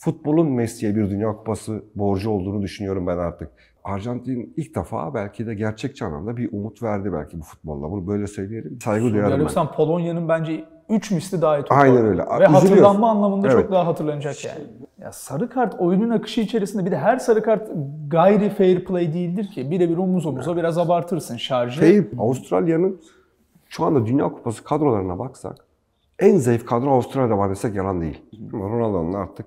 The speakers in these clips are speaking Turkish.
futbolun Messi'ye bir Dünya Kupası borcu olduğunu düşünüyorum ben artık. Arjantin ilk defa belki de gerçekçi anlamda bir umut verdi belki bu futbolla. Bunu böyle söyleyelim. Saygı Şimdi duyarım ben. Polonya'nın bence 3 misli daha iyi topu. Aynen öyle. Ve hatırlanma anlamında evet. çok daha hatırlanacak yani. Ya sarı kart oyunun akışı içerisinde bir de her sarı kart gayri fair play değildir ki. Birebir omuz omuza biraz abartırsın şarjı. Fair, şey, Avustralya'nın şu anda Dünya Kupası kadrolarına baksak en zayıf kadro Avustralya'da var desek yalan değil. Ronaldo'nun artık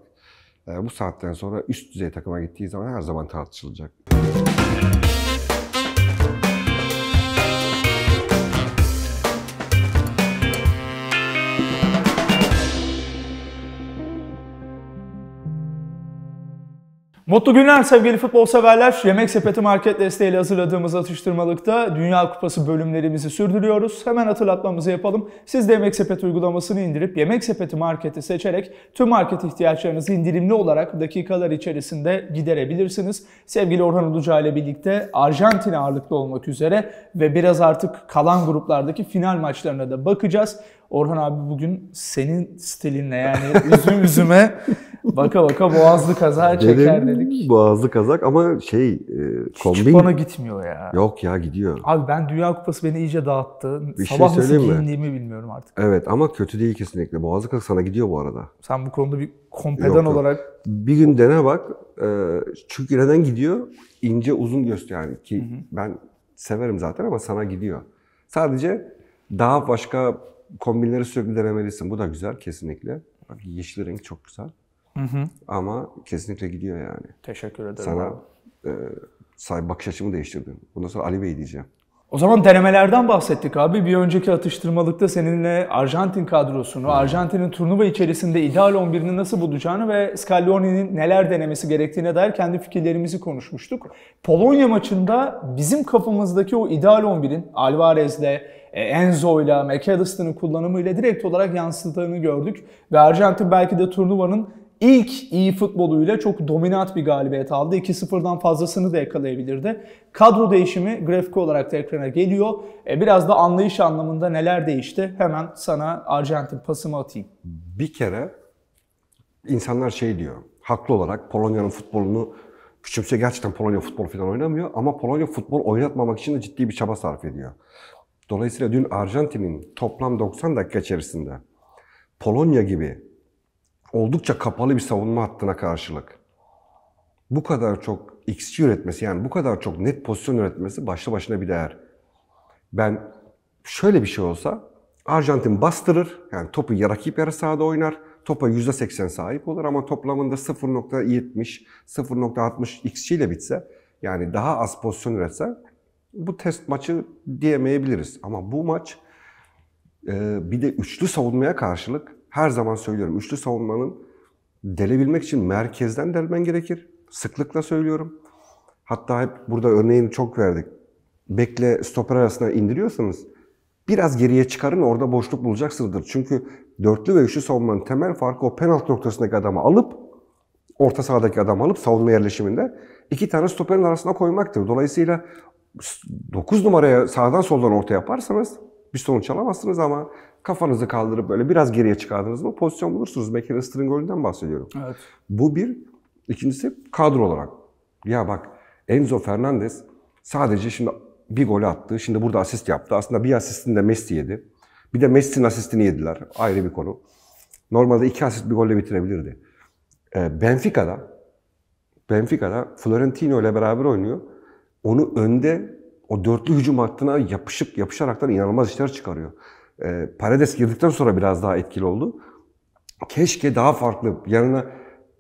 ee, bu saatten sonra üst düzey takıma gittiği zaman her zaman tartışılacak. Mutlu günler sevgili futbol severler. Yemek Sepeti Market desteğiyle hazırladığımız atıştırmalıkta Dünya Kupası bölümlerimizi sürdürüyoruz. Hemen hatırlatmamızı yapalım. Siz de Yemek Sepeti uygulamasını indirip Yemek Sepeti Market'i seçerek tüm market ihtiyaçlarınızı indirimli olarak dakikalar içerisinde giderebilirsiniz. Sevgili Orhan Uluca ile birlikte Arjantin ağırlıklı olmak üzere ve biraz artık kalan gruplardaki final maçlarına da bakacağız. Orhan abi bugün senin stilinle yani üzüm üzüme baka baka boğazlı kazak çeker dedik. Boğazlı kazak ama şey e, kombin... Hiç bana gitmiyor ya. Yok ya gidiyor. Abi ben Dünya Kupası beni iyice dağıttı. Bir şey Sabah şey nasıl giyindiğimi bilmiyorum artık. Evet ama kötü değil kesinlikle. Boğazlı kazak sana gidiyor bu arada. Sen bu konuda bir kompedan yok, yok. olarak... Bir gün dene bak. E, çünkü neden gidiyor? İnce uzun göster yani ki hı hı. ben severim zaten ama sana gidiyor. Sadece daha başka kombinleri sürekli denemelisin. Bu da güzel kesinlikle. Bak yeşil renk çok güzel. Hı hı. Ama kesinlikle gidiyor yani. Teşekkür ederim. Sana e, say, bakış açımı değiştirdin. Bundan sonra Ali Bey diyeceğim. O zaman denemelerden bahsettik abi. Bir önceki atıştırmalıkta seninle Arjantin kadrosunu, hmm. Arjantin'in turnuva içerisinde ideal 11'ini nasıl bulacağını ve Scaloni'nin neler denemesi gerektiğine dair kendi fikirlerimizi konuşmuştuk. Polonya maçında bizim kafamızdaki o ideal 11'in Alvarez'le, e, Enzo'yla, McAllister'ın kullanımıyla direkt olarak yansıttığını gördük. Ve Arjantin belki de turnuvanın İlk iyi futboluyla çok dominant bir galibiyet aldı. 2-0'dan fazlasını da yakalayabilirdi. Kadro değişimi grafik olarak da ekrana geliyor. E, biraz da anlayış anlamında neler değişti? Hemen sana Arjantin pasımı atayım. Bir kere insanlar şey diyor, haklı olarak Polonya'nın futbolunu küçümse gerçekten Polonya futbol falan oynamıyor ama Polonya futbol oynatmamak için de ciddi bir çaba sarf ediyor. Dolayısıyla dün Arjantin'in toplam 90 dakika içerisinde Polonya gibi oldukça kapalı bir savunma hattına karşılık bu kadar çok XG üretmesi yani bu kadar çok net pozisyon üretmesi başlı başına bir değer. Ben şöyle bir şey olsa Arjantin bastırır. Yani topu ya rakip yarı sahada oynar. Topa %80 sahip olur ama toplamında 0.70, 0.60 XG ile bitse yani daha az pozisyon üretse bu test maçı diyemeyebiliriz. Ama bu maç e, bir de üçlü savunmaya karşılık her zaman söylüyorum. Üçlü savunmanın delebilmek için merkezden delmen gerekir. Sıklıkla söylüyorum. Hatta hep burada örneğini çok verdik. Bekle stoper arasına indiriyorsanız biraz geriye çıkarın orada boşluk bulacaksınızdır. Çünkü dörtlü ve üçlü savunmanın temel farkı o penaltı noktasındaki adamı alıp orta sahadaki adamı alıp savunma yerleşiminde iki tane stoperin arasına koymaktır. Dolayısıyla 9 numaraya sağdan soldan orta yaparsanız bir sonuç alamazsınız ama Kafanızı kaldırıp böyle biraz geriye çıkardınız mı pozisyon bulursunuz. McAllister'ın golünden bahsediyorum. Evet. Bu bir. ikincisi kadro olarak. Ya bak Enzo Fernandez sadece şimdi bir golü attı. Şimdi burada asist yaptı. Aslında bir asistini de Messi yedi. Bir de Messi'nin asistini yediler. Ayrı bir konu. Normalde iki asist bir golle bitirebilirdi. Ee, Benfica'da Benfica'da Florentino ile beraber oynuyor. Onu önde o dörtlü hücum hattına yapışıp yapışaraktan inanılmaz işler çıkarıyor. E, ee, Paredes girdikten sonra biraz daha etkili oldu. Keşke daha farklı. Yanına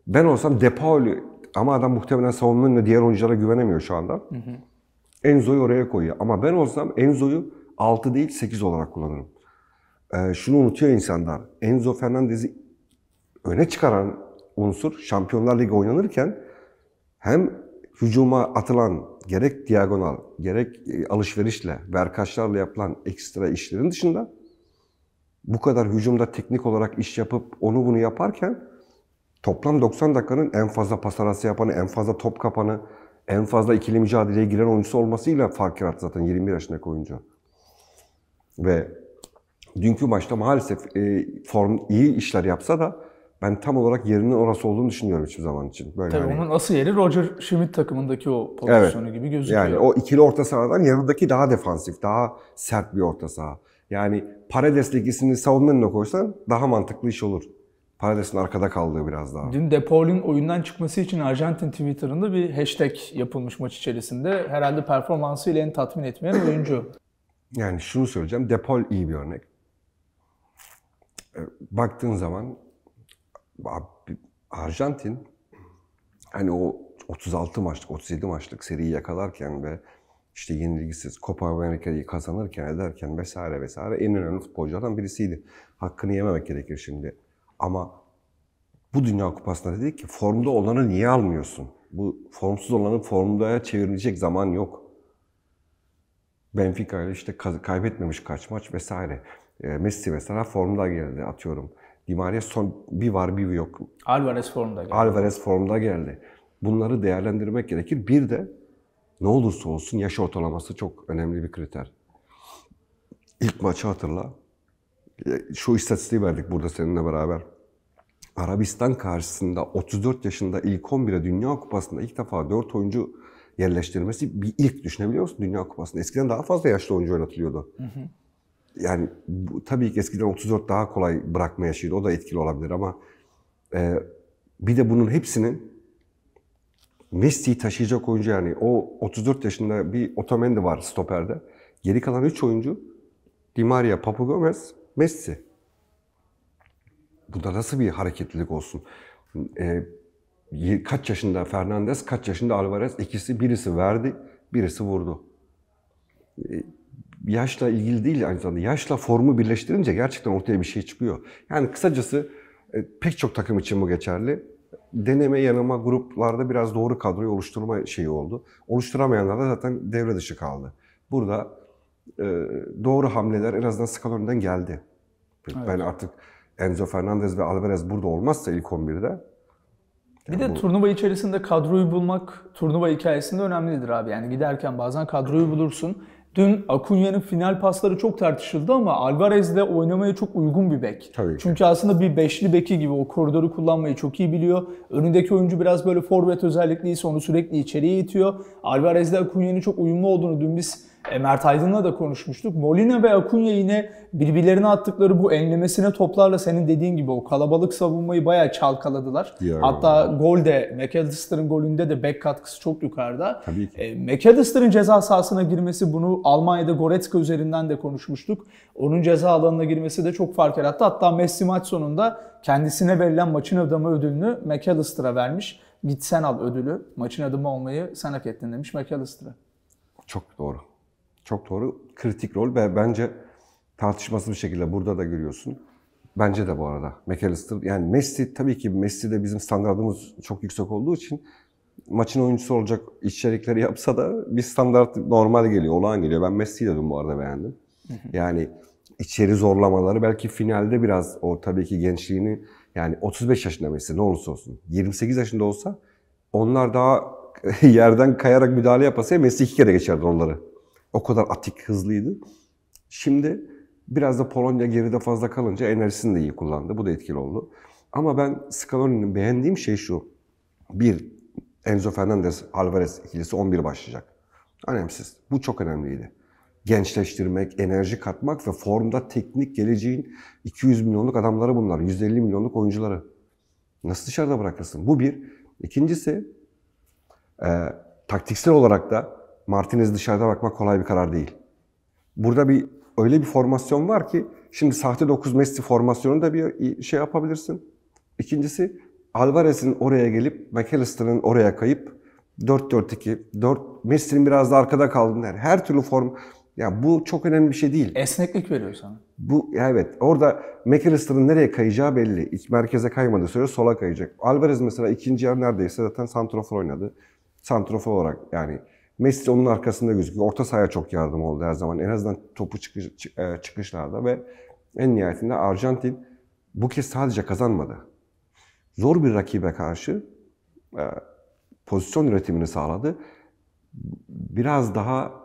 ben olsam Depaoli ama adam muhtemelen savunmanın diğer oyunculara güvenemiyor şu anda. Hı hı. Enzo'yu oraya koyuyor. Ama ben olsam Enzo'yu 6 değil 8 olarak kullanırım. Ee, şunu unutuyor insanlar. Enzo Fernandez'i öne çıkaran unsur Şampiyonlar Ligi oynanırken hem hücuma atılan gerek diagonal gerek e, alışverişle, verkaçlarla yapılan ekstra işlerin dışında bu kadar hücumda teknik olarak iş yapıp onu bunu yaparken toplam 90 dakikanın en fazla pas yapanı, en fazla top kapanı, en fazla ikili mücadeleye giren oyuncusu olmasıyla fark yarattı zaten 21 yaşındaki oyuncu. Ve dünkü maçta maalesef e, form iyi işler yapsa da ben tam olarak yerinin orası olduğunu düşünüyorum hiçbir zaman için. Böyle Tabii hani... onun asıl yeri Roger Schmidt takımındaki o pozisyonu evet. gibi gözüküyor. Yani o ikili orta sahadan yanındaki daha defansif, daha sert bir orta saha. Yani Paredes Ligisi'ni savunmanın önüne koysan daha mantıklı iş olur. Paredes'in arkada kaldığı biraz daha. Dün De Paul'ün oyundan çıkması için Arjantin Twitter'ında bir hashtag yapılmış maç içerisinde. Herhalde performansıyla en tatmin etmeyen oyuncu. Yani şunu söyleyeceğim. De Paul iyi bir örnek. Ee, baktığın zaman Arjantin hani o 36 maçlık, 37 maçlık seriyi yakalarken ve işte yenilgisiz Copa Amerika'yı kazanırken ederken vesaire vesaire en önemli futbolculardan birisiydi. Hakkını yememek gerekir şimdi. Ama bu Dünya Kupası'nda dedik ki formda olanı niye almıyorsun? Bu formsuz olanı formda çevirecek zaman yok. Benfica ile işte kaybetmemiş kaç maç vesaire. Ee, Messi mesela formda geldi atıyorum. Di Maria son bir var bir yok. Alvarez formda geldi. Alvarez formda geldi. Bunları değerlendirmek gerekir. Bir de ne olursa olsun yaş ortalaması çok önemli bir kriter. İlk maçı hatırla. Şu istatistiği verdik burada seninle beraber. Arabistan karşısında 34 yaşında ilk 11'e Dünya Kupası'nda ilk defa 4 oyuncu yerleştirmesi bir ilk düşünebiliyor musun Dünya Kupası'nda? Eskiden daha fazla yaşlı oyuncu oynatılıyordu. Hı hı. Yani bu, tabii ki eskiden 34 daha kolay bırakma yaşıydı. O da etkili olabilir ama e, bir de bunun hepsinin Messi'yi taşıyacak oyuncu yani. O 34 yaşında bir Otamendi var stoperde. Geri kalan 3 oyuncu Di Maria, Papu Gomez, Messi. Bunda nasıl bir hareketlilik olsun? Ee, kaç yaşında Fernandez, kaç yaşında Alvarez? İkisi birisi verdi, birisi vurdu. Ee, yaşla ilgili değil aynı zamanda. Yaşla formu birleştirince gerçekten ortaya bir şey çıkıyor. Yani kısacası e, pek çok takım için bu geçerli deneme yanılma gruplarda biraz doğru kadroyu oluşturma şeyi oldu. Oluşturamayanlar da zaten devre dışı kaldı. Burada e, doğru hamleler en azından Scaloni'den geldi. Evet. Ben artık Enzo Fernandez ve Alvarez burada olmazsa ilk 11'de yani bir de bu... turnuva içerisinde kadroyu bulmak turnuva hikayesinde önemlidir abi. Yani giderken bazen kadroyu bulursun. Dün Acuña'nın final pasları çok tartışıldı ama Alvarez de oynamaya çok uygun bir bek. Tabii ki. Çünkü aslında bir beşli beki gibi o koridoru kullanmayı çok iyi biliyor. Önündeki oyuncu biraz böyle forvet özellikliyse onu sürekli içeriye itiyor. Alvarez de Acuña'nın çok uyumlu olduğunu dün biz e, Mert Aydın'la da konuşmuştuk. Molina ve Acuna yine birbirlerine attıkları bu enlemesine toplarla senin dediğin gibi o kalabalık savunmayı bayağı çalkaladılar. Ya. Hatta golde McAllister'ın golünde de bek katkısı çok yukarıda. Tabii ki. E, McAllister'ın ceza sahasına girmesi bunu Almanya'da Goretzka üzerinden de konuşmuştuk. Onun ceza alanına girmesi de çok fark yarattı. Hatta Messi maç sonunda kendisine verilen maçın adamı ödülünü McAllister'a vermiş. Git sen al ödülü. Maçın adamı olmayı sen hak ettin demiş McAllister'a. Çok doğru. Çok doğru. Kritik rol ve bence tartışmasız bir şekilde burada da görüyorsun. Bence de bu arada McAllister yani Messi tabii ki Messi de bizim standartımız çok yüksek olduğu için maçın oyuncusu olacak içerikleri yapsa da bir standart normal geliyor, olağan geliyor. Ben Messi'yi de dün bu arada beğendim. Yani içeri zorlamaları belki finalde biraz o tabii ki gençliğini yani 35 yaşında Messi ne olursa olsun 28 yaşında olsa onlar daha yerden kayarak müdahale yapasaydı Messi iki kere geçerdi onları. O kadar atik, hızlıydı. Şimdi biraz da Polonya geride fazla kalınca enerjisini de iyi kullandı. Bu da etkili oldu. Ama ben Scaloni'nin beğendiğim şey şu. Bir, Enzo Fernandez, Alvarez ikilisi 11 başlayacak. Önemsiz. Bu çok önemliydi. Gençleştirmek, enerji katmak ve formda teknik geleceğin 200 milyonluk adamları bunlar. 150 milyonluk oyuncuları. Nasıl dışarıda bırakırsın? Bu bir. İkincisi e, taktiksel olarak da Martinez dışarıda bakmak kolay bir karar değil. Burada bir öyle bir formasyon var ki şimdi sahte 9 Messi formasyonu da bir şey yapabilirsin. İkincisi Alvarez'in oraya gelip McAllister'ın oraya kayıp 4-4-2, 4 Messi'nin biraz da arkada kaldığını her, her türlü form ya bu çok önemli bir şey değil. Esneklik veriyor sana. Bu evet. Orada McAllister'ın nereye kayacağı belli. İç merkeze kaymadı, süre sola kayacak. Alvarez mesela ikinci yer neredeyse zaten santrofor oynadı. Santrofor olarak yani Messi onun arkasında gözüküyor. Orta sahaya çok yardım oldu her zaman. En azından topu çıkış, e, çıkışlarda ve en nihayetinde Arjantin bu kez sadece kazanmadı. Zor bir rakibe karşı e, pozisyon üretimini sağladı. Biraz daha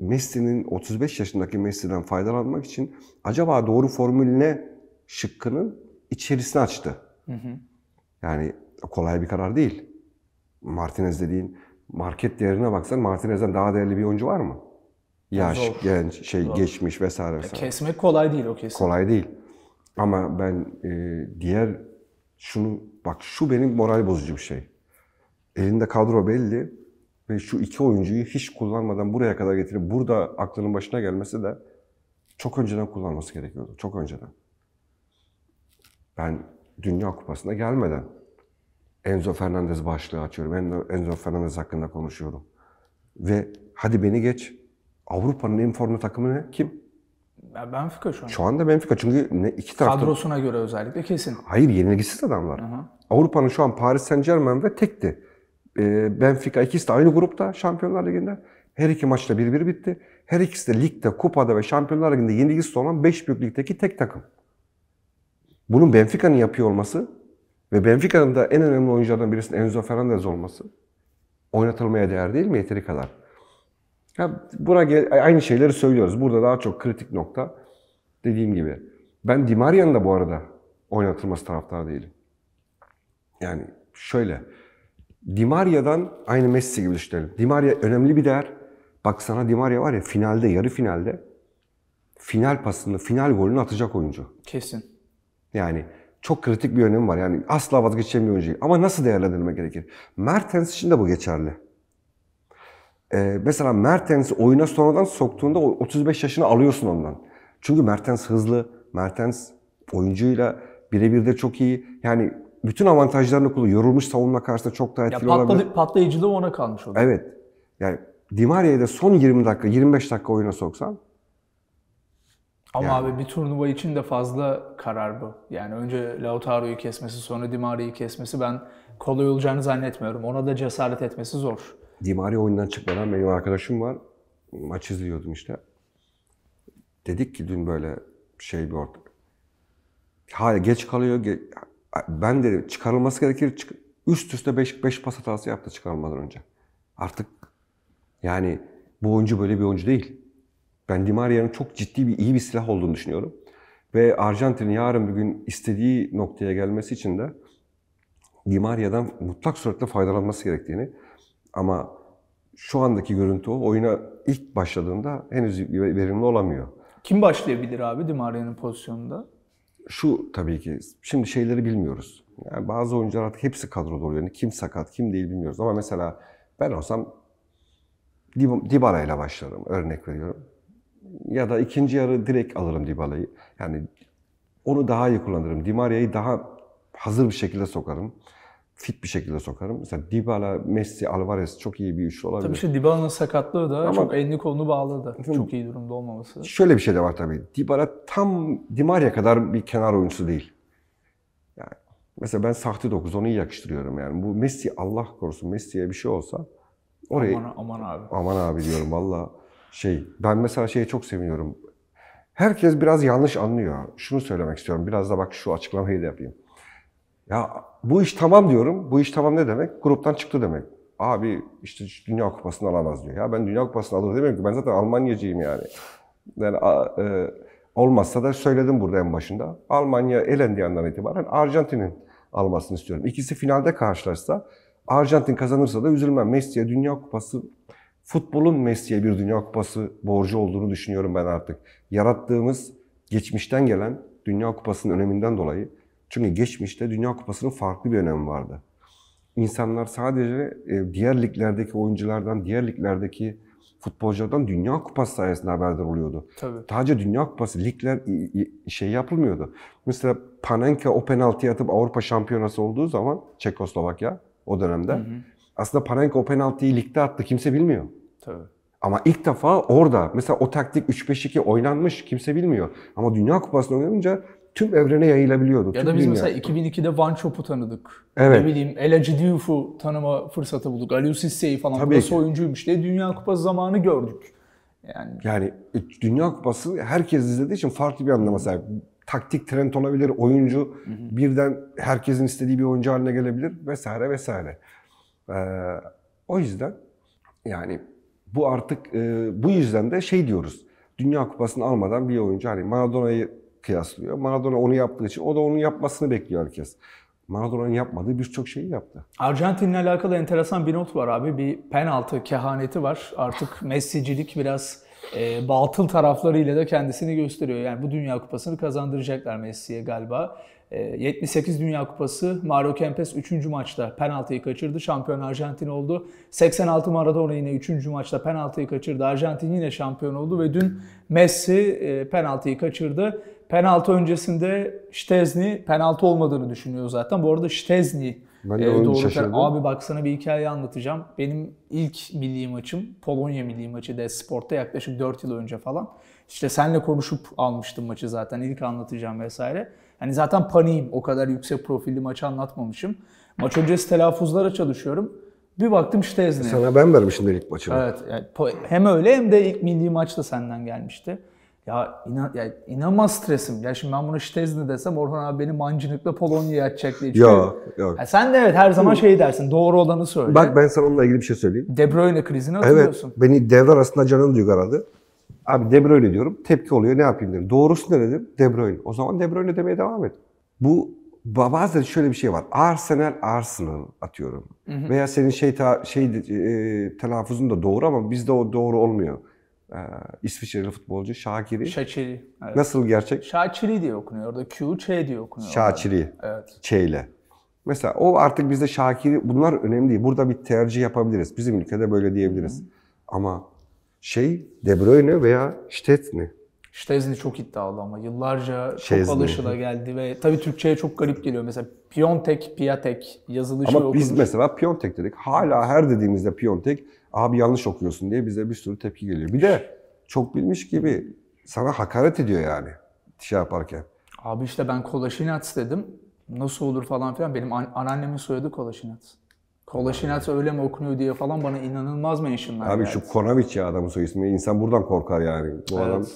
Messi'nin 35 yaşındaki Messi'den faydalanmak için acaba doğru formül ne şıkkının içerisini açtı. Hı hı. Yani kolay bir karar değil. Martinez dediğin market değerine baksan Martinez'den daha değerli bir oyuncu var mı? Yaş, Zor. genç, şey Zor. geçmiş vesaire vesaire. Kesmek kolay değil o kesin. Kolay değil. Ama ben e, diğer şunu bak şu benim moral bozucu bir şey. Elinde kadro belli ve şu iki oyuncuyu hiç kullanmadan buraya kadar getirip burada aklının başına gelmesi de çok önceden kullanması gerekiyordu. Çok önceden. Ben Dünya Kupası'na gelmeden Enzo Fernandez başlığı açıyorum. Enzo, Enzo Fernandez hakkında konuşuyorum. Ve hadi beni geç. Avrupa'nın en formu takımı ne? Kim? Benfica şu an. Şu anda Benfica çünkü ne, iki tarafta... Kadrosuna göre özellikle kesin. Hayır yenilgisiz adamlar. Avrupa'nın şu an Paris Saint Germain ve tekti. E, Benfica ikisi de aynı grupta Şampiyonlar Ligi'nde. Her iki maçta 1-1 bitti. Her ikisi de ligde, kupada ve Şampiyonlar Ligi'nde yenilgisiz olan 5 büyük ligdeki tek takım. Bunun Benfica'nın yapıyor olması ve Benfica'nın da en önemli oyunculardan birisinin Enzo Fernandez olması oynatılmaya değer değil mi yeteri kadar? Ya buna aynı şeyleri söylüyoruz. Burada daha çok kritik nokta dediğim gibi. Ben Di Maria'nın da bu arada oynatılması taraftar değilim. Yani şöyle. Di Maria'dan aynı Messi gibi düşünelim. Di Maria önemli bir değer. Bak sana Di Maria var ya finalde, yarı finalde final pasını, final golünü atacak oyuncu. Kesin. Yani çok kritik bir önemi var. Yani asla vazgeçeceğim bir oyuncu. Ama nasıl değerlendirme gerekir? Mertens için de bu geçerli. Ee, mesela Mertens'i oyuna sonradan soktuğunda 35 yaşını alıyorsun ondan. Çünkü Mertens hızlı, Mertens oyuncuyla birebir de çok iyi. Yani bütün avantajlarını kullanıyor. Yorulmuş savunma karşısında çok daha etkili ya patladı, olabilir. Patlayıcılığı ona kalmış oldu. Evet. Yani Di Maria'yı da son 20 dakika, 25 dakika oyuna soksan ama yani. abi bir turnuva için de fazla karar bu. Yani önce Lautaro'yu kesmesi, sonra Dimari'yi kesmesi ben kolay olacağını zannetmiyorum. Ona da cesaret etmesi zor. Dimari oyundan çıkmadan benim arkadaşım var. Maç izliyordum işte. Dedik ki dün böyle şey bir ortak. Hala geç kalıyor. Ge ben de çıkarılması gerekir. Çık üst üste 5 5 pas hatası yaptı çıkarılmadan önce. Artık yani bu oyuncu böyle bir oyuncu değil. Ben Di Maria'nın çok ciddi bir iyi bir silah olduğunu düşünüyorum. Ve Arjantin'in yarın bir gün istediği noktaya gelmesi için de Di Maria'dan mutlak suretle faydalanması gerektiğini ama şu andaki görüntü o. Oyuna ilk başladığında henüz verimli olamıyor. Kim başlayabilir abi Di Maria'nın pozisyonunda? Şu tabii ki. Şimdi şeyleri bilmiyoruz. Yani bazı oyuncular artık hepsi kadroda oluyor. Yani kim sakat, kim değil bilmiyoruz. Ama mesela ben olsam Dybala ile başlarım. Örnek veriyorum ya da ikinci yarı direkt alırım Dybala'yı. Yani onu daha iyi kullanırım. Di Maria'yı daha hazır bir şekilde sokarım. Fit bir şekilde sokarım. Mesela Dybala, Messi, Alvarez çok iyi bir üçlü olabilir. Tabii işte Dybala'nın sakatlığı da Ama, çok elini kolunu bağladı. Şimdi, çok iyi durumda olmaması. Şöyle bir şey de var tabii. Dybala tam Di Maria kadar bir kenar oyuncusu değil. Yani mesela ben sahte 9 onu iyi yakıştırıyorum yani. Bu Messi Allah korusun Messi'ye bir şey olsa orayı aman, aman abi. Aman abi diyorum valla şey. Ben mesela şeyi çok seviniyorum. Herkes biraz yanlış anlıyor. Şunu söylemek istiyorum. Biraz da bak şu açıklamayı da yapayım. Ya bu iş tamam diyorum. Bu iş tamam ne demek? Gruptan çıktı demek. Abi işte Dünya Kupası'nı alamaz diyor. Ya ben Dünya Kupası'nı alır demiyorum ki. Ben zaten Almanyacıyım yani. Yani e, olmazsa da söyledim burada en başında. Almanya elendi andan itibaren Arjantin'in almasını istiyorum. İkisi finalde karşılaşsa Arjantin kazanırsa da üzülmem. Messi'ye Dünya Kupası Futbolun Messi'ye bir Dünya Kupası borcu olduğunu düşünüyorum ben artık. Yarattığımız geçmişten gelen Dünya Kupası'nın öneminden dolayı. Çünkü geçmişte Dünya Kupası'nın farklı bir önemi vardı. İnsanlar sadece e, diğer liglerdeki oyunculardan, diğer liglerdeki futbolculardan Dünya Kupası sayesinde haberdar oluyordu. Tabii. Sadece Dünya Kupası ligler şey yapılmıyordu. Mesela Panenka o penaltıyı atıp Avrupa Şampiyonası olduğu zaman Çekoslovakya o dönemde hı hı. Aslında Panenka o penaltıyı ligde attı kimse bilmiyor. Tabii. Ama ilk defa orada mesela o taktik 3-5-2 oynanmış kimse bilmiyor. Ama Dünya Kupası'nı oynayınca tüm evrene yayılabiliyordu. Ya tüm da biz dünya. mesela 2002'de Van Chop'u tanıdık. Evet. Ne bileyim El Diouf'u tanıma fırsatı bulduk. Aliou Sisse'yi falan Tabii burası ki. oyuncuymuş diye Dünya Kupası zamanı gördük. Yani... yani e, Dünya Kupası herkes izlediği için farklı bir anlama sahip. Taktik trend olabilir, oyuncu hı hı. birden herkesin istediği bir oyuncu haline gelebilir vesaire vesaire. Ee, o yüzden yani bu artık e, bu yüzden de şey diyoruz. Dünya kupasını almadan bir oyuncu hani Maradona'yı kıyaslıyor. Maradona onu yaptığı için o da onun yapmasını bekliyor herkes. Maradona'nın yapmadığı birçok şeyi yaptı. Arjantin'le alakalı enteresan bir not var abi. Bir penaltı kehaneti var. Artık Messi'cilik biraz e, batıl taraflarıyla da kendisini gösteriyor. Yani bu Dünya Kupası'nı kazandıracaklar Messi'ye galiba. E, 78 Dünya Kupası Mario Kempes 3. maçta penaltıyı kaçırdı. Şampiyon Arjantin oldu. 86 Maradona yine 3. maçta penaltıyı kaçırdı. Arjantin yine şampiyon oldu ve dün Messi e, penaltıyı kaçırdı. Penaltı öncesinde Ştezni penaltı olmadığını düşünüyor zaten. Bu arada Ştezni ben de Evde onu şaşırdım. Abi baksana bir hikaye anlatacağım. Benim ilk milli maçım Polonya milli maçı de sportta yaklaşık 4 yıl önce falan. İşte senle konuşup almıştım maçı zaten ilk anlatacağım vesaire. Hani zaten paniğim o kadar yüksek profilli maçı anlatmamışım. Maç öncesi telaffuzlara çalışıyorum. Bir baktım işte Ezne. Sana ben vermişim de ilk maçı. Evet. Yani hem öyle hem de ilk milli da senden gelmişti. Ya, inan, ya inanılmaz stresim. Ya şimdi ben bunu Ştezni desem Orhan abi beni mancınıkla Polonya'ya atacak diye düşünüyorum. Yok yok. Ya sen de evet her zaman şey dersin doğru olanı söyle. Bak ben sana onunla ilgili bir şey söyleyeyim. De Bruyne krizini hatırlıyorsun. Evet beni devre aslında Canan Duygu aradı. Abi De Bruyne diyorum tepki oluyor ne yapayım dedim. Doğrusu ne dedim? De Bruyne. O zaman De Bruyne demeye devam et. Bu bazen şöyle bir şey var. Arsenal Arsenal atıyorum. Hı hı. Veya senin şey ta, şey e, telaffuzun da doğru ama bizde o doğru olmuyor e, İsviçreli futbolcu Şakiri. Şakiri. Evet. Nasıl gerçek? Şakiri diye okunuyor. Orada Q, Ç diye okunuyor. Şakiri. Evet. Ç ile. Mesela o artık bizde Şakiri bunlar önemli değil. Burada bir tercih yapabiliriz. Bizim ülkede böyle diyebiliriz. Hı. Ama şey De Bruyne veya Ştetni. Ştezni çok iddialı ama yıllarca Şezni. çok alışıla geldi ve tabii Türkçe'ye çok garip geliyor. Mesela Piontek, Piatek yazılışı Ama biz okunmuş. mesela Piontek dedik. Hala her dediğimizde Piontek abi yanlış okuyorsun diye bize bir sürü tepki geliyor. Bir de çok bilmiş gibi sana hakaret ediyor yani şey yaparken. Abi işte ben Kolaşinat dedim. Nasıl olur falan filan. Benim an- anneannemin soyadı Kolaşinat. Kolaşinat öyle mi okunuyor diye falan bana inanılmaz mentionlar Abi geldi. şu Konaviç ya adamın soy ismi. İnsan buradan korkar yani. Bu Evet. adam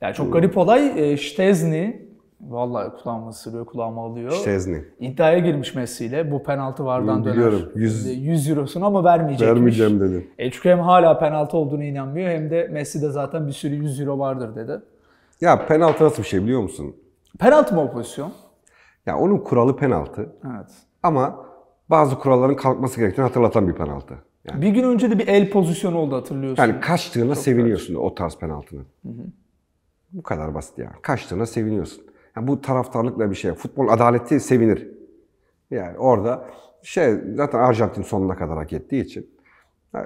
Yani çok garip olay. Ştezni Vallahi kulağımı ısırıyor, kulağımı alıyor. Şezni. İddiaya girmiş Messi ile Bu penaltı vardan döner. Biliyorum. 100, 100 ee, eurosunu ama vermeyecekmiş. Vermeyeceğim dedi. E çünkü hem hala penaltı olduğunu inanmıyor hem de Messi de zaten bir sürü 100 euro vardır dedi. Ya penaltı nasıl bir şey biliyor musun? Penaltı mı o pozisyon? Ya onun kuralı penaltı. Evet. Ama bazı kuralların kalkması gerektiğini hatırlatan bir penaltı. Yani. Bir gün önce de bir el pozisyonu oldu hatırlıyorsun. Yani kaçtığına Çok seviniyorsun evet. o tarz penaltının. Hı hı. Bu kadar basit ya. Kaçtığına seviniyorsun. Yani bu taraftarlıkla bir şey. Futbol adaleti sevinir. Yani orada şey zaten Arjantin sonuna kadar hak ettiği için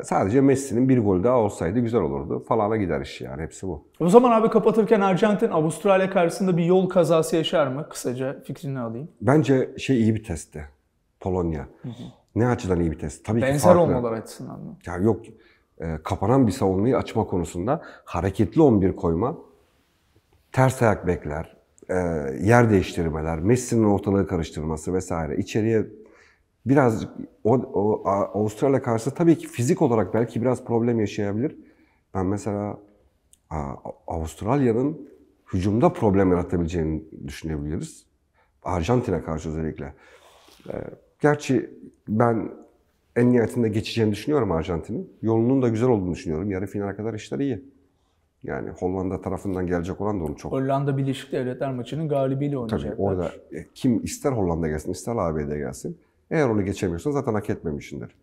Sadece Messi'nin bir gol daha olsaydı güzel olurdu. Falana gider iş yani hepsi bu. O zaman abi kapatırken Arjantin Avustralya karşısında bir yol kazası yaşar mı? Kısaca fikrini alayım. Bence şey iyi bir testti. Polonya. Hı hı. Ne açıdan iyi bir test? Tabii Benzer ki farklı. olmalar açısından mı? Ya yok. E, kapanan bir savunmayı açma konusunda hareketli 11 koyma. Ters ayak bekler. E, yer değiştirmeler, Messi'nin ortalığı karıştırması vesaire içeriye biraz o, o Avustralya karşı tabii ki fizik olarak belki biraz problem yaşayabilir. Ben mesela Avustralya'nın hücumda problem yaratabileceğini düşünebiliriz. Arjantin'e karşı özellikle. E, gerçi ben en nihayetinde geçeceğini düşünüyorum Arjantin'in. Yolunun da güzel olduğunu düşünüyorum. Yarı finale kadar işler iyi. Yani Hollanda tarafından gelecek olan da onu çok... Hollanda Birleşik Devletler maçının galibiyle oynayacaklar. Tabii orada e, kim ister Hollanda gelsin, ister ABD gelsin. Eğer onu geçemiyorsan zaten hak etmemişsindir.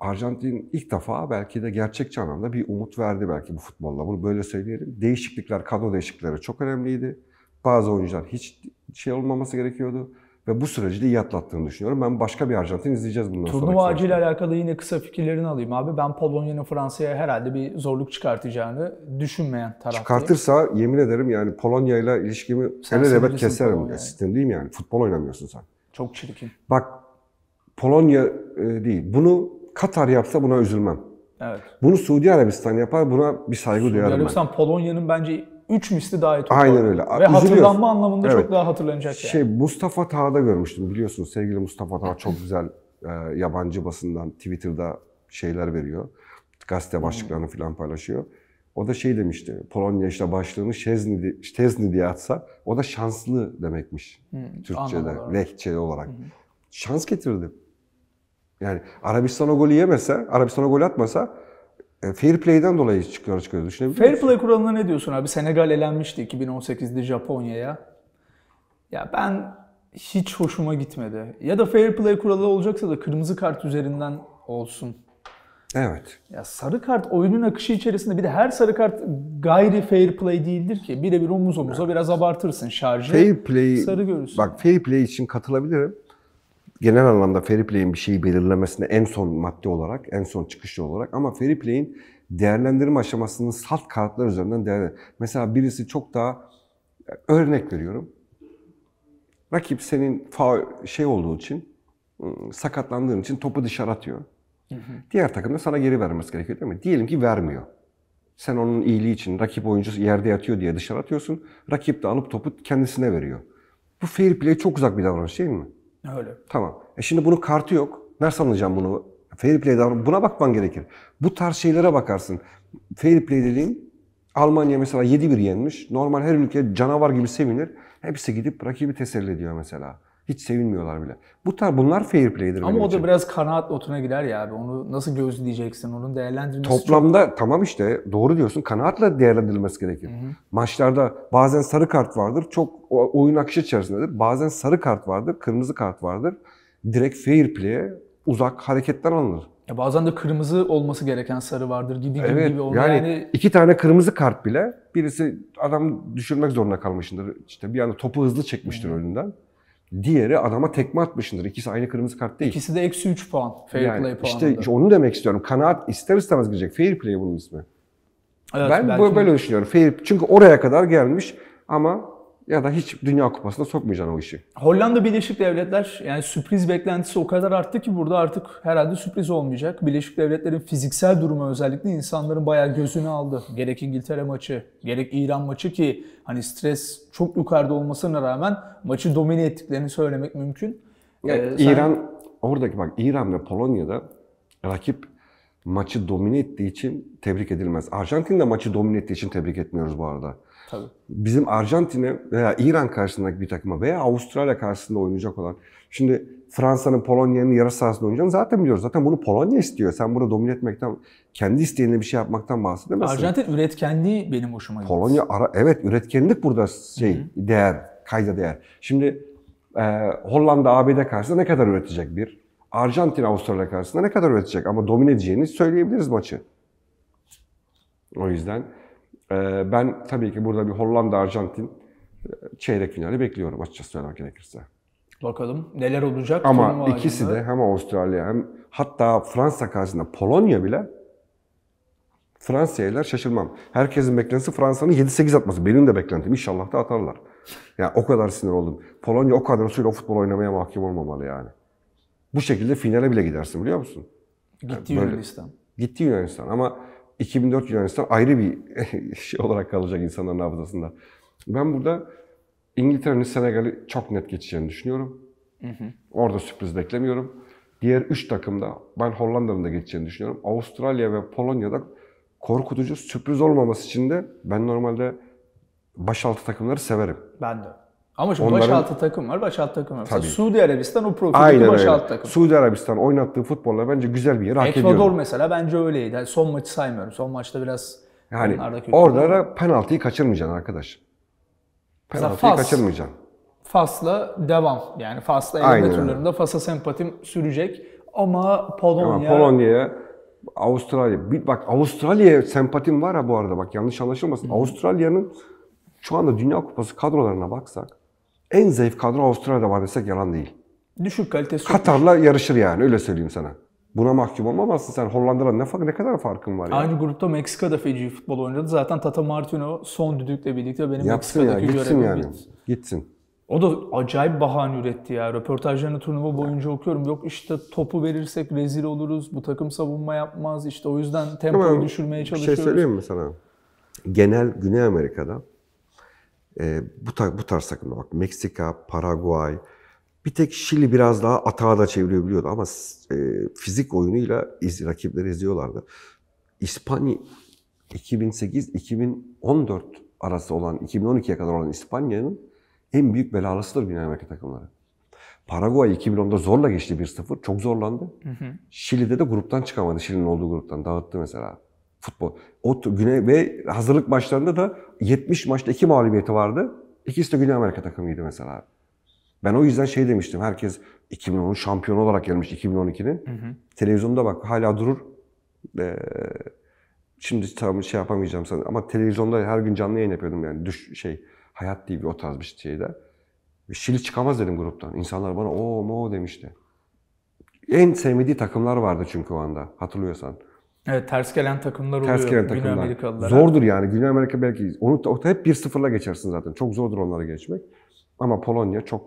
Arjantin ilk defa belki de gerçekçi anlamda bir umut verdi belki bu futbolla. Bunu böyle söyleyelim. Değişiklikler, kadro değişiklikleri çok önemliydi. Bazı oyuncular hiç şey olmaması gerekiyordu ve bu süreci de iyi atlattığını düşünüyorum. Ben başka bir Arjantin izleyeceğiz bundan sonra. Turnuva ile alakalı yine kısa fikirlerini alayım abi. Ben Polonya'nın Fransa'ya herhalde bir zorluk çıkartacağını düşünmeyen taraftayım. Çıkartırsa yemin ederim yani Polonya ile ilişkimi sen elebet keserim. Yani. Sinirliyim yani. Futbol oynamıyorsun sen. Çok çirkin. Bak Polonya e, değil. Bunu Katar yapsa buna üzülmem. Evet. Bunu Suudi Arabistan yapar buna bir saygı Suudi duyarım Arabistan, ben. Polonya Polonya'nın bence 3 misli daha iyi Aynen öyle. Ve hatırlanma anlamında evet. çok daha hatırlanacak şey, yani. Şey Mustafa Tağ'da görmüştüm biliyorsunuz sevgili Mustafa Tağ çok güzel e, yabancı basından Twitter'da şeyler veriyor. Gazete hmm. başlıklarını hmm. falan paylaşıyor. O da şey demişti, Polonya işte başlığını Şezni, Şezni diye atsa o da şanslı demekmiş hmm, Türkçe'de, lehçe olarak. Hmm. Şans getirdi. Yani Arabistan'a golü yemese, Arabistan'a gol atmasa e, fair play'den dolayı çıkıyor çıkıyor düşünebiliyor Fair play kuralına ne diyorsun abi? Senegal elenmişti 2018'de Japonya'ya. Ya ben hiç hoşuma gitmedi. Ya da fair play kuralı olacaksa da kırmızı kart üzerinden olsun. Evet. Ya sarı kart oyunun akışı içerisinde bir de her sarı kart gayri fair play değildir ki. Birebir omuz omuza evet. biraz abartırsın şarjı. Fair play sarı görürsün. Bak fair play için katılabilirim genel anlamda fair play'in bir şeyi belirlemesine en son madde olarak, en son çıkışlı olarak ama fair play'in değerlendirme aşamasının salt kartlar üzerinden değerlendir. Mesela birisi çok daha e, örnek veriyorum. Rakip senin faul şey olduğu için sakatlandığın için topu dışarı atıyor. Diğer takım da sana geri vermesi gerekiyor değil mi? Diyelim ki vermiyor. Sen onun iyiliği için rakip oyuncu yerde yatıyor diye dışarı atıyorsun. Rakip de alıp topu kendisine veriyor. Bu fair play çok uzak bir davranış değil mi? Öyle. Tamam. E şimdi bunun kartı yok. Nerede anlayacağım bunu? Fair play davranı. Buna bakman gerekir. Bu tarz şeylere bakarsın. Fair play dediğim Almanya mesela 7-1 yenmiş. Normal her ülke canavar gibi sevinir. Hepsi gidip rakibi teselli ediyor mesela. Hiç sevinmiyorlar bile. Bu tar bunlar fair play'dir Ama benim o için. da biraz kanaat otuna gider ya abi. Onu nasıl gözleyeceksin? Onun değerlendirilmesi Toplamda çok... tamam işte doğru diyorsun. Kanaatla değerlendirilmesi gerekir. Hı hı. Maçlarda bazen sarı kart vardır. Çok oyun akışı içerisindedir. Bazen sarı kart vardır, kırmızı kart vardır. Direkt fair play'e uzak hareketten alınır. Ya bazen de kırmızı olması gereken sarı vardır gibi gibi evet, gibi. yani, yani iki tane kırmızı kart bile birisi adam düşürmek zorunda kalmıştır. İşte bir anda topu hızlı çekmiştir hmm. önünden. Diğeri adama tekme atmışındır. İkisi aynı kırmızı kart değil. İkisi de eksi 3 puan. Fair yani play işte, İşte onu demek istiyorum. Kanaat ister istemez girecek. Fair play bunun ismi. Evet, ben böyle düşünüyorum. Fair, çünkü oraya kadar gelmiş ama ya da hiç Dünya Kupası'na sokmayacaksın o işi. Hollanda Birleşik Devletler yani sürpriz beklentisi o kadar arttı ki burada artık herhalde sürpriz olmayacak. Birleşik Devletler'in fiziksel durumu özellikle insanların bayağı gözünü aldı. Gerek İngiltere maçı, gerek İran maçı ki hani stres çok yukarıda olmasına rağmen maçı domine ettiklerini söylemek mümkün. ee, İran sen... oradaki bak İran ve Polonya'da rakip maçı domine ettiği için tebrik edilmez. Arjantin de maçı domine ettiği için tebrik etmiyoruz bu arada. Tabii. Bizim Arjantin'e veya İran karşısındaki bir takıma veya Avustralya karşısında oynayacak olan. Şimdi Fransa'nın Polonya'nın yarı sahasında oynayacağını zaten biliyoruz. Zaten bunu Polonya istiyor. Sen burada domine etmekten, kendi isteğinle bir şey yapmaktan bahsedemezsin. Arjantin üretkenliği benim hoşuma gitti. Polonya, ara, evet üretkenlik burada şey, Hı-hı. değer, kayda değer. Şimdi e, Hollanda ABD karşısında ne kadar üretecek bir? Arjantin Avustralya karşısında ne kadar üretecek? Ama domine edeceğini söyleyebiliriz maçı. O yüzden ee, ben tabii ki burada bir Hollanda-Arjantin e, çeyrek finali bekliyorum açıkçası söylemek gerekirse. Bakalım neler olacak. Ama ikisi de hem Avustralya hem hatta Fransa karşısında Polonya bile Fransa'yla şaşırmam. Herkesin beklentisi Fransa'nın 7-8 atması. Benim de beklentim. İnşallah da atarlar. Ya yani o kadar sinir oldum. Polonya o kadrosuyla futbol oynamaya mahkum olmamalı yani. Bu şekilde finale bile gidersin biliyor musun? Gitti yani Yunanistan. Gitti Yunanistan ama 2004 Yunanistan ayrı bir şey olarak kalacak insanların hafızasında. Ben burada İngiltere'nin Senegal'i çok net geçeceğini düşünüyorum. Hı hı. Orada sürpriz beklemiyorum. Diğer 3 takımda ben Hollanda'nın da geçeceğini düşünüyorum. Avustralya ve Polonya'da korkutucu sürpriz olmaması için de ben normalde baş altı takımları severim. Ben de. Ama şu Onların... altı takım var, baş başaltı takım var. Tabii. Suudi Arabistan o profildeki Aynen başaltı takım. Suudi Arabistan oynattığı futbolla bence güzel bir yer hak ediyor. Ekvador mesela bence öyleydi. Yani son maçı saymıyorum. Son maçta biraz yani orada da penaltıyı kaçırmayacaksın arkadaş. Penaltıyı Fas, kaçırmayacaksın. Fas'la devam. Yani Fas'la eleme turlarında Fas'a sempatim sürecek. Ama Polonya... Ama Polonya'ya Avustralya. Bir, bak Avustralya'ya sempatim var ha bu arada bak yanlış anlaşılmasın. Avustralya'nın şu anda Dünya Kupası kadrolarına baksak en zayıf kadro Avustralya'da var desek yalan değil. Düşük kalitesi. Katar'la yarışır yani öyle söyleyeyim sana. Buna mahkum olmamazsın sen. Hollanda'dan ne, ne kadar farkın var ya? Aynı grupta Meksika da feci futbol oynadı. Zaten Tata Martino son düdükle birlikte benim Yapsın Meksika'daki ya, gitsin yani. Bit. Gitsin. O da acayip bahane üretti ya. Röportajlarını turnuva boyunca okuyorum. Yok işte topu verirsek rezil oluruz. Bu takım savunma yapmaz. İşte o yüzden tempoyu düşürmeye çalışıyoruz. Bir şey söyleyeyim mi sana? Genel Güney Amerika'da e, bu, tar bu tarz takımlar bak Meksika, Paraguay, bir tek Şili biraz daha atağa da çevirebiliyordu ama e, fizik oyunuyla iz, rakipleri eziyorlardı. İspanya 2008-2014 arası olan, 2012'ye kadar olan İspanya'nın en büyük belalısıdır Güney Amerika takımları. Paraguay 2010'da zorla geçti 1-0. Çok zorlandı. Hı hı. Şili'de de gruptan çıkamadı. Şili'nin olduğu gruptan dağıttı mesela futbol. O Güney ve hazırlık maçlarında da 70 maçta iki mağlubiyeti vardı. İkisi de Güney Amerika takımıydı mesela. Ben o yüzden şey demiştim. Herkes 2010 şampiyon olarak gelmiş 2012'nin. Televizyonda bak hala durur. Ee, şimdi tam şey yapamayacağım sana ama televizyonda her gün canlı yayın yapıyordum yani düş şey hayat diye bir o tarz bir şeyde. Şili çıkamaz dedim gruptan. İnsanlar bana o mo demişti. En sevmediği takımlar vardı çünkü o anda hatırlıyorsan. Evet ters gelen takımlar ters oluyor. gelen takımlar. Güney Amerikalılar. Zordur yani. Güney Amerika belki onu da, hep 1-0'la geçersin zaten. Çok zordur onları geçmek. Ama Polonya çok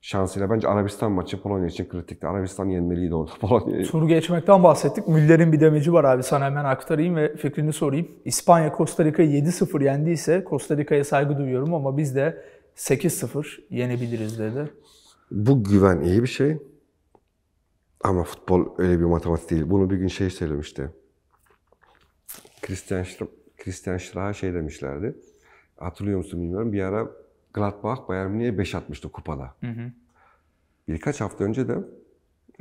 şansıyla. Bence Arabistan maçı Polonya için kritikti. Arabistan yenmeliydi orada Polonya'yı. Tur geçmekten bahsettik. Müller'in bir demeci var abi. Sana hemen aktarayım ve fikrini sorayım. İspanya Costa Rica'yı 7-0 yendiyse Costa Rica'ya saygı duyuyorum ama biz de 8-0 yenebiliriz dedi. Bu güven iyi bir şey. Ama futbol öyle bir matematik değil. Bunu bir gün şey söylemişti. Christian, Christian Schraha şey demişlerdi. Hatırlıyor musun bilmiyorum. Bir ara Gladbach Bayern Münih'e 5 atmıştı kupada. Hı hı. Birkaç hafta önce de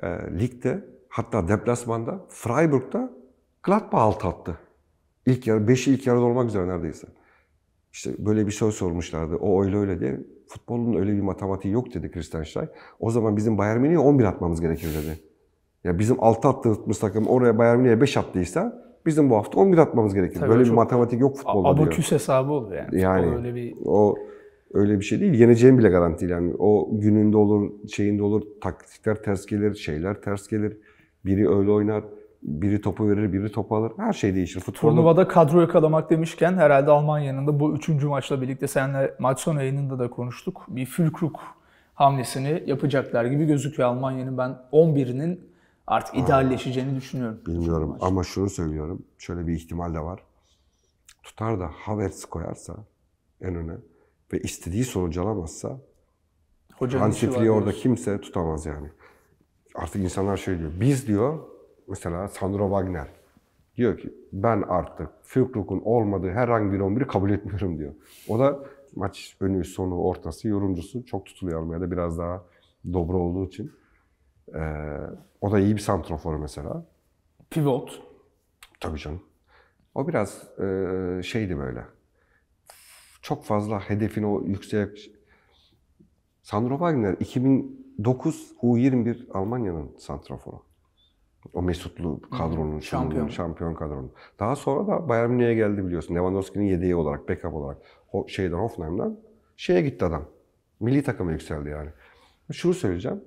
e, ligde hatta deplasmanda Freiburg'da Gladbach 6 attı. İlk yarı, 5'i ilk yarıda olmak üzere neredeyse. İşte böyle bir soru sormuşlardı. O öyle öyle diye. Futbolun öyle bir matematiği yok dedi Christian Schrey. O zaman bizim Bayern Münih'e 11 atmamız gerekir dedi. Ya bizim 6 attığımız takım oraya Bayern Münih'e 5 attıysa bizim bu hafta 11 atmamız gerekir. Tabii Böyle bir matematik yok futbolda abaküs diyor. Abaküs hesabı olur yani. Yani öyle bir... o öyle bir şey değil. Yeneceğim bile garanti yani. O gününde olur, şeyinde olur. Taktikler ters gelir, şeyler ters gelir. Biri öyle oynar, biri topu verir, biri topu alır. Her şey değişir. Futbolun... Turnuvada kadro yakalamak demişken herhalde Almanya'nın da bu üçüncü maçla birlikte seninle maç sonu yayınında da konuştuk. Bir Fülkruk hamlesini yapacaklar gibi gözüküyor Almanya'nın. Ben 11'inin artık idealleşeceğini düşünüyorum. Bilmiyorum ama şunu söylüyorum. Şöyle bir ihtimal de var. Tutar da Havertz koyarsa en öne ve istediği sonucu alamazsa Hocanın orada kimse tutamaz yani. Artık insanlar şey diyor. Biz diyor mesela Sandro Wagner diyor ki ben artık Fükruk'un olmadığı herhangi bir 11'i kabul etmiyorum diyor. O da maç önü, sonu, ortası, yorumcusu çok tutuluyor da biraz daha dobro olduğu için. Ee, o da iyi bir santrofor mesela. Pivot. Tabii canım. O biraz e, şeydi böyle. Çok fazla hedefini o yüksek... Sandro Wagner 2009 U21 Almanya'nın santraforu. O Mesutlu kadronun, şampiyon. şampiyon kadronun. Daha sonra da Bayern Münih'e geldi biliyorsun. Lewandowski'nin yedeği olarak, backup olarak. O şeyden, Hoffenheim'den şeye gitti adam. Milli takıma yükseldi yani. Şunu söyleyeceğim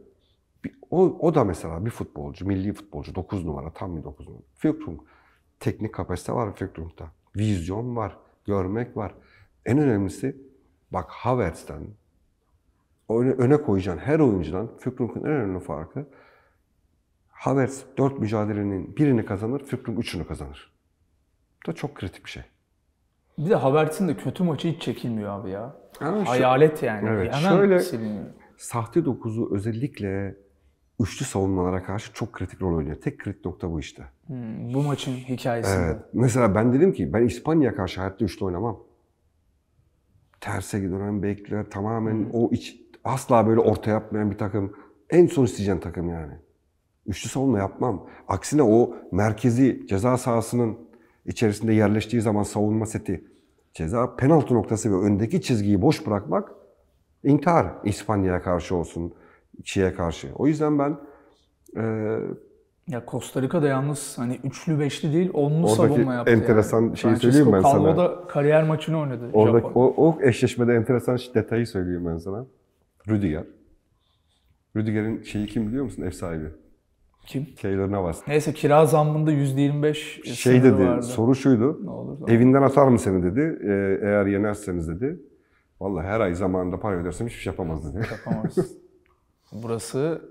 o, o da mesela bir futbolcu, milli futbolcu, 9 numara, tam bir 9 numara. Fükrung. Teknik kapasite var Fükrung'da. Vizyon var, görmek var. En önemlisi bak Havertz'ten, öne, öne koyacağın her oyuncudan Fükrung'un en önemli farkı Havertz 4 mücadelenin birini kazanır, Fükrung 3'ünü kazanır. Bu da çok kritik bir şey. Bir de Havertz'in de kötü maçı hiç çekilmiyor abi ya. Yani Hayalet yani. Evet, Hemen şöyle siliniyor. sahte dokuzu özellikle üçlü savunmalara karşı çok kritik rol oynuyor. Tek kritik nokta bu işte. Hmm, bu maçın hikayesi. Evet. Mesela ben dedim ki ben İspanya karşı hayatta üçlü oynamam. Terse giden bekler tamamen hmm. o iç asla böyle orta yapmayan bir takım. En son isteyeceğin takım yani. Üçlü savunma yapmam. Aksine o merkezi ceza sahasının içerisinde yerleştiği zaman savunma seti, ceza penaltı noktası ve öndeki çizgiyi boş bırakmak intihar İspanya'ya karşı olsun. 2'ye karşı. O yüzden ben e, ya Costa Rica'da yalnız hani üçlü beşli değil onlu savunma yaptı. enteresan yani. şeyi Francisco söyleyeyim ben Calvo sana. Calvo da kariyer maçını oynadı. Oradaki, o, o eşleşmede enteresan detayı söyleyeyim ben sana. Rüdiger. Rüdiger'in şeyi kim biliyor musun? Ev sahibi. Kim? Keylor Navas. Neyse kira zammında %25 şey dedi, vardı. soru şuydu. Ne olur, evinden atar mı seni dedi. E, eğer yenerseniz dedi. Vallahi her ay zamanında para ödersem hiçbir şey yapamaz dedi. Yapamaz. Burası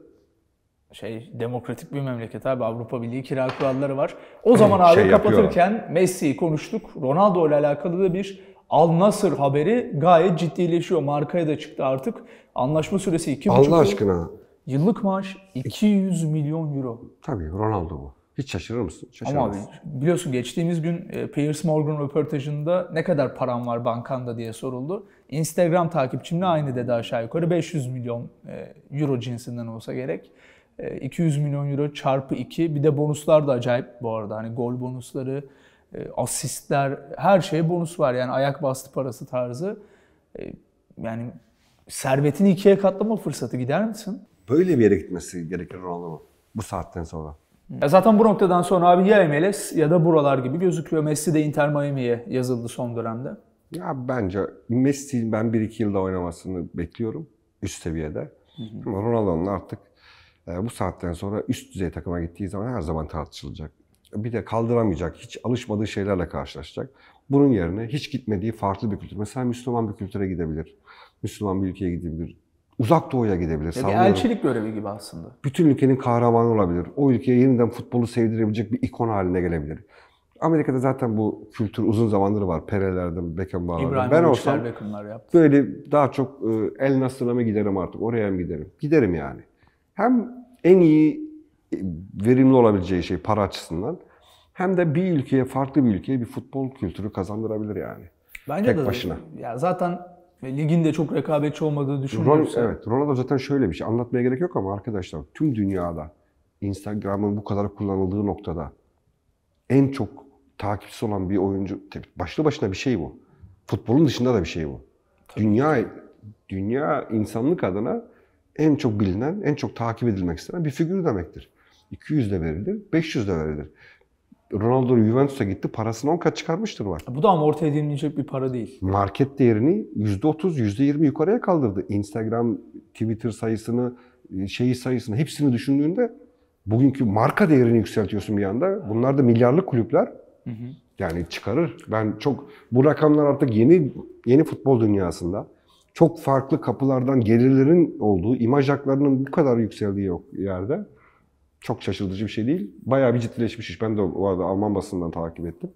şey demokratik bir memleket abi Avrupa Birliği kira kuralları var. O hmm, zaman abi şey kapatırken Messi'yi konuştuk. Ronaldo ile alakalı da bir Al Nasır haberi gayet ciddileşiyor. Markaya da çıktı artık. Anlaşma süresi 2,5 Allah aşkına. Yıllık maaş 200 milyon euro. Tabii Ronaldo bu. Hiç şaşırır mısın? Şaşırmaz. Ama abi biliyorsun geçtiğimiz gün e, Piers Morgan röportajında ne kadar param var bankanda diye soruldu. Instagram takipçimle aynı dedi aşağı yukarı. 500 milyon e, euro cinsinden olsa gerek. 200 e, milyon euro çarpı 2. Bir de bonuslar da acayip bu arada. Hani gol bonusları, e, asistler, her şeye bonus var. Yani ayak bastı parası tarzı. Yani servetini ikiye katlama fırsatı gider misin? Böyle bir yere gitmesi gerekir Ronaldo'nun bu saatten sonra. Ya zaten bu noktadan sonra abi ya MLS ya da buralar gibi gözüküyor. Messi de Inter Miami'ye yazıldı son dönemde. Ya bence Messi ben 1-2 yılda oynamasını bekliyorum üst seviyede. Hı hı. Ama Ronaldo'nun artık e, bu saatten sonra üst düzey takıma gittiği zaman her zaman tartışılacak. Bir de kaldıramayacak, hiç alışmadığı şeylerle karşılaşacak. Bunun yerine hiç gitmediği farklı bir kültür. Mesela Müslüman bir kültüre gidebilir. Müslüman bir ülkeye gidebilir. Uzak doğuya gidebilir. Ya bir elçilik görevi gibi aslında. Bütün ülkenin kahramanı olabilir. O ülkeye yeniden futbolu sevdirebilecek bir ikon haline gelebilir. Amerika'da zaten bu kültür uzun zamandır var. Perelerden, Beckenbauer'dan. İbrahim ben olsam yaptı. böyle daha çok e, El Nasır'a mı giderim artık, oraya mı giderim? Giderim yani. Hem en iyi e, verimli olabileceği şey para açısından hem de bir ülkeye, farklı bir ülkeye bir futbol kültürü kazandırabilir yani. Bence Tek de başına. Ya zaten ligin de çok rekabetçi olmadığı düşünülüyorsa. evet, Ronaldo zaten şöyle bir şey. Anlatmaya gerek yok ama arkadaşlar tüm dünyada Instagram'ın bu kadar kullanıldığı noktada en çok takipçisi olan bir oyuncu. başlı başına bir şey bu. Futbolun dışında da bir şey bu. Tabii. Dünya dünya insanlık adına en çok bilinen, en çok takip edilmek istenen bir figür demektir. 200 de verilir, 500 de verilir. Ronaldo Juventus'a gitti, parasını 10 kat çıkarmıştır var. Bu da ama ortaya edilmeyecek bir para değil. Market değerini %30, %20 yukarıya kaldırdı. Instagram, Twitter sayısını, e, şeyi sayısını hepsini düşündüğünde bugünkü marka değerini yükseltiyorsun bir anda. Bunlar da milyarlık kulüpler. Hı hı. Yani çıkarır. Ben çok bu rakamlar artık yeni yeni futbol dünyasında çok farklı kapılardan gelirlerin olduğu, imaj haklarının bu kadar yükseldiği yok yerde. Çok şaşırtıcı bir şey değil. Bayağı bir ciddileşmiş iş. Ben de o arada Alman basından takip ettim.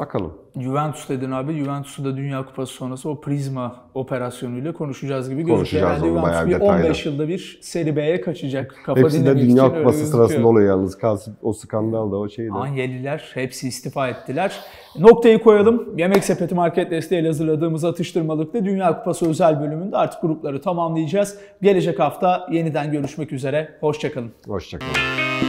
Bakalım. Juventus dedin abi. Juventus'u da Dünya Kupası sonrası o prizma operasyonuyla konuşacağız gibi gözüküyor. Konuşacağız yani onu bayağı bir detaylı. 15 yılda bir Serie B'ye kaçacak. Kafa Hepsi de Dünya Kupası sırasında oluyor yalnız. kalsın O skandal da o şeydi. Anyeliler hepsi istifa ettiler. Noktayı koyalım. Yemek Sepeti Market desteğiyle hazırladığımız atıştırmalıkta Dünya Kupası özel bölümünde artık grupları tamamlayacağız. Gelecek hafta yeniden görüşmek üzere. Hoşçakalın. Hoşçakalın.